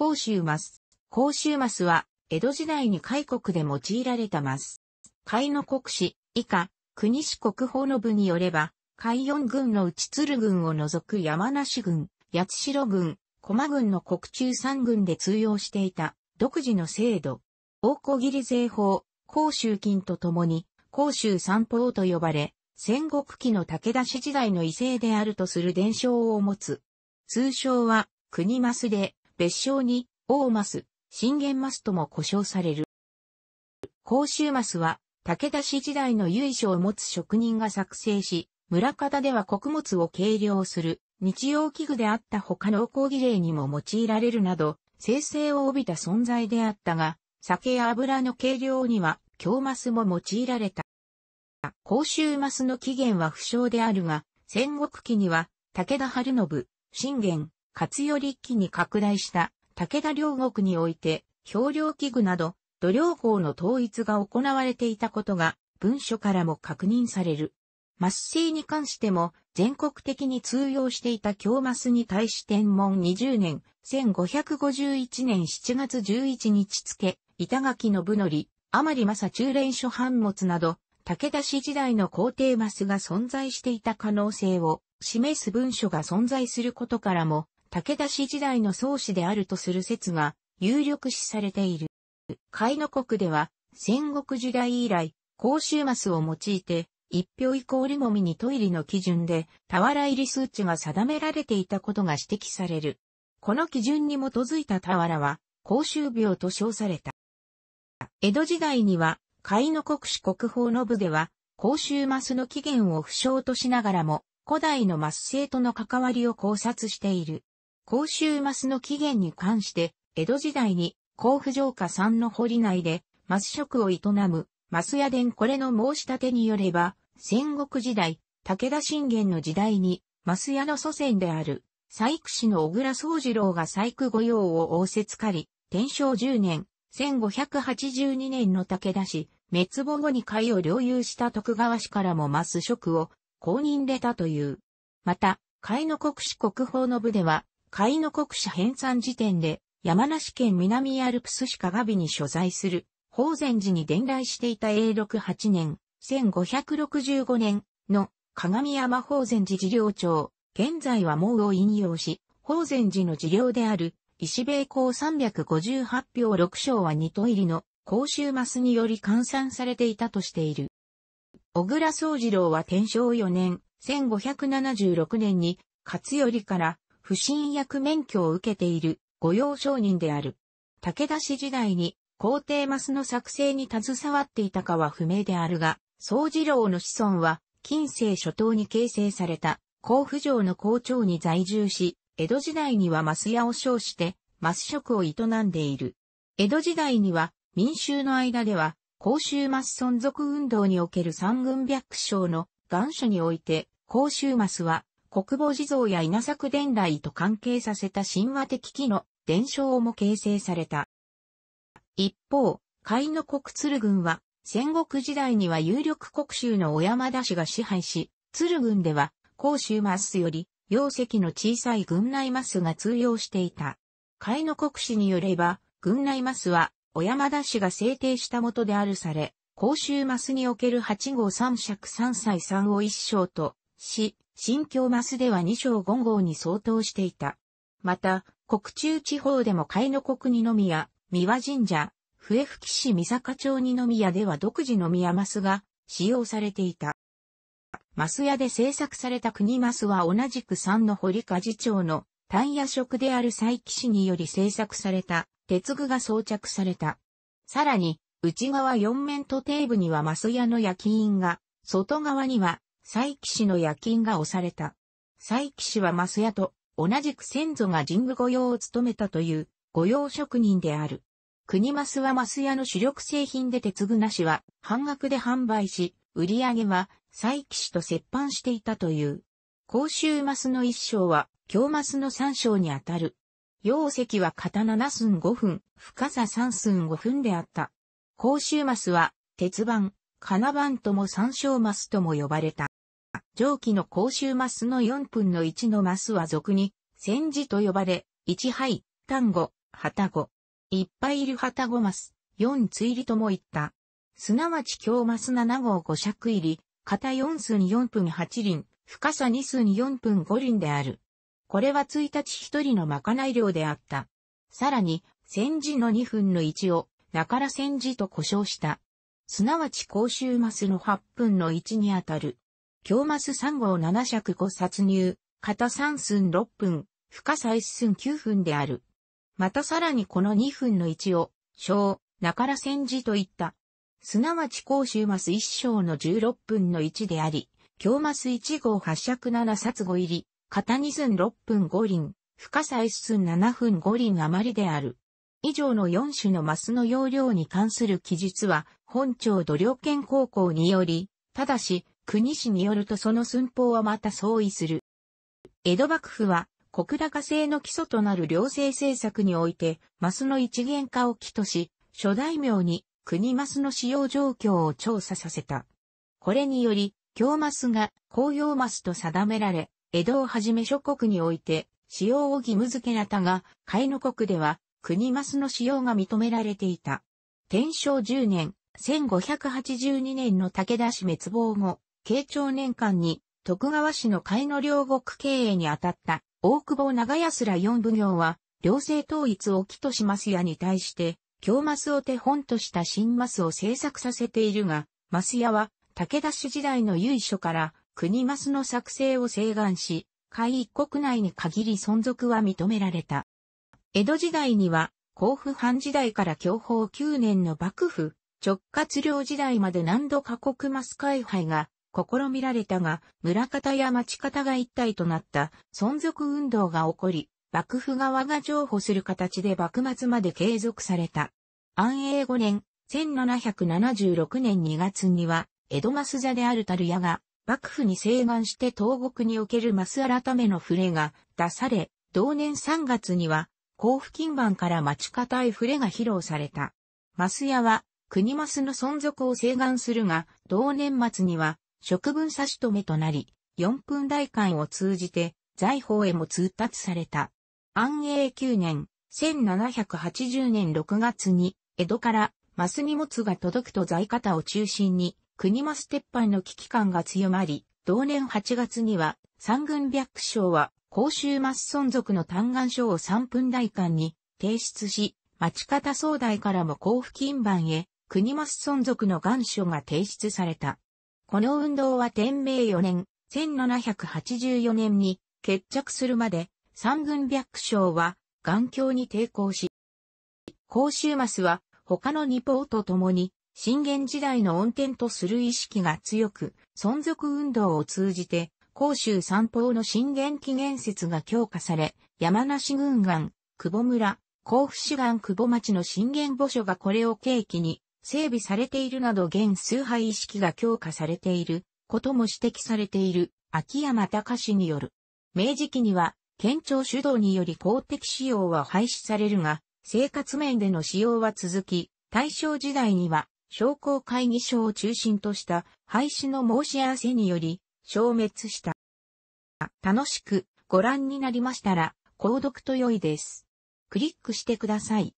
甲州マス。甲州マスは、江戸時代に海国で用いられたマス。海の国史、以下、国史国宝の部によれば、海四軍の内鶴軍を除く山梨軍、八代軍、駒軍の国中三軍で通用していた、独自の制度。大小切税法、甲州金とともに、甲州三法と呼ばれ、戦国期の武田氏時代の異性であるとする伝承を持つ。通称は、国マスで、別称に、大マス、信玄マスとも呼称される。甲州マスは、武田氏時代の由緒を持つ職人が作成し、村方では穀物を計量する、日用器具であった他の工儀例にも用いられるなど、生成を帯びた存在であったが、酒や油の計量には、京マスも用いられた。甲州マスの起源は不詳であるが、戦国期には、武田晴信、信玄、活頼立機に拡大した武田両国において、漂流器具など、土量法の統一が行われていたことが、文書からも確認される。末世に関しても、全国的に通用していた京末に対し天文20年、1551年7月11日付、板垣信則、まり正中連書版物など、武田氏時代の皇帝マスが存在していた可能性を示す文書が存在することからも、武田氏時代の創始であるとする説が有力視されている。海の国では戦国時代以来、甲州マスを用いて、一票イコールもみにトイリの基準で、俵入り数値が定められていたことが指摘される。この基準に基づいた俵は、甲州病と称された。江戸時代には、海の国史国宝の部では、甲州マスの起源を不詳としながらも、古代のマス性との関わりを考察している。甲州マスの起源に関して、江戸時代に甲府城下山の堀内で、マス食を営む、マス屋伝これの申し立てによれば、戦国時代、武田信玄の時代に、マス屋の祖先である、細工師の小倉宗次郎が細工御用を仰せつかり、天正10年、1582年の武田氏、滅亡後に会を領有した徳川氏からもマス職を公認出たという。また、海の国史国宝の部では、海の国社編纂時点で、山梨県南アルプス市加賀美に所在する、法善寺に伝来していた永禄8年、1565年の鏡山法善寺事業長、現在は毛を引用し、法善寺の事業である、石米公358票6章は2と入りの公衆マスにより換算されていたとしている。小倉総次郎は天正4年、1576年に、勝頼から不審役免許を受けている御用商人である。武田氏時代に皇帝マスの作成に携わっていたかは不明であるが、総次郎の子孫は近世初頭に形成された甲府城の校長に在住し、江戸時代にはマス屋を称してマス職を営んでいる。江戸時代には民衆の間では公衆マス存続運動における三軍百姓の願書において公衆マスは国防地蔵や稲作伝来と関係させた神話的機の伝承も形成された。一方、海の国鶴軍は、戦国時代には有力国衆の小山田氏が支配し、鶴軍では、甲州マスより、容積の小さい軍内マスが通用していた。海の国氏によれば、軍内マスは、小山田氏が制定した元であるされ、甲州マスにおける八号三尺三歳三を一章と、し、新京マスでは2章5号に相当していた。また、国中地方でも海の国二宮、三輪神社、笛吹市三坂町二宮では独自の宮マスが使用されていた。マス屋で製作された国マスは同じく3の堀事町の単野職である佐伯市により製作された鉄具が装着された。さらに、内側4面と底部にはマス屋の焼き印が、外側には佐伯氏の夜勤が押された。佐伯氏はマス屋と同じく先祖が神具御用を務めたという御用職人である。国マスはマス屋の主力製品で鉄具なしは半額で販売し、売り上げは佐伯氏と折半していたという。甲州マスの一章は京マスの三章にあたる。容石は刀7寸5分、深さ3寸5分であった。甲州マスは鉄板、金板とも三章マスとも呼ばれた。蒸気の公衆マスの4分の1のマスは俗に、戦時と呼ばれ、1杯、単語、旗語。いっぱいいる旗語マス、4追りとも言った。すなわち京マス7号5尺入り、肩4寸に4分8輪、深さ2寸に4分5輪である。これは1日1人のまかない量であった。さらに、戦時の2分の1を、中から戦時と呼称した。すなわち公衆マスの8分の1にあたる。京マス3号7尺5殺入、片3寸6分、深さ1寸9分である。またさらにこの2分の1を、小、中ら戦時といった。すなわち甲州マス1章の16分の1であり、京マス1号8尺7殺5入り、片2寸6分5輪、深さ1寸7分5輪余りである。以上の4種のマスの容量に関する記述は、本庁土量県高校により、ただし、国史によるとその寸法はまた相違する。江戸幕府は、国高制の基礎となる両政政策において、マスの一元化を起とし、諸大名に国マスの使用状況を調査させた。これにより、京マスが公用マスと定められ、江戸をはじめ諸国において使用を義務付けられたが、海の国では国マスの使用が認められていた。天正10年、1582年の武田氏滅亡後、慶長年間に徳川氏の海の両国経営にあたった大久保長安ら四奉行は、両政統一を起としますやに対して、京マスを手本とした新マスを制作させているが、マス屋は武田氏時代の由緒から国マスの作成を請願し、海一国内に限り存続は認められた。江戸時代には、甲府藩時代から享保9年の幕府、直轄領時代まで何度か国マス会廃が試みられたが、村方や町方が一体となった存続運動が起こり、幕府側が譲歩する形で幕末まで継続された。安永5年、1776年2月には、江戸増座である樽屋が、幕府に請願して東国における増改めの触れが出され、同年3月には、甲府金番から町方へ触れが披露された。マス屋は、国マスの存続を請願するが、同年末には、職分差し止めとなり、4分代官を通じて、財宝へも通達された。安永9年、1780年6月に、江戸からマス荷物が届くと在方を中心に、国マス鉄板の危機感が強まり、同年8月には、三軍百省は、公衆マス存続の嘆願書を三分代官に提出し、町方総代からも交付金番へ、国マス存続の願書が提出された。この運動は天明4年、1784年に決着するまで、三軍百姓は、眼鏡に抵抗し、甲州マスは、他の二方と共に、信玄時代の恩典とする意識が強く、存続運動を通じて、甲州三方の信玄起源説が強化され、山梨軍岸、久保村、甲府市岸久保町の信玄墓所がこれを契機に、整備されているなど現崇拝意識が強化されていることも指摘されている秋山隆氏による。明治期には県庁主導により公的使用は廃止されるが、生活面での使用は続き、大正時代には商工会議所を中心とした廃止の申し合わせにより消滅した。楽しくご覧になりましたら、購読と良いです。クリックしてください。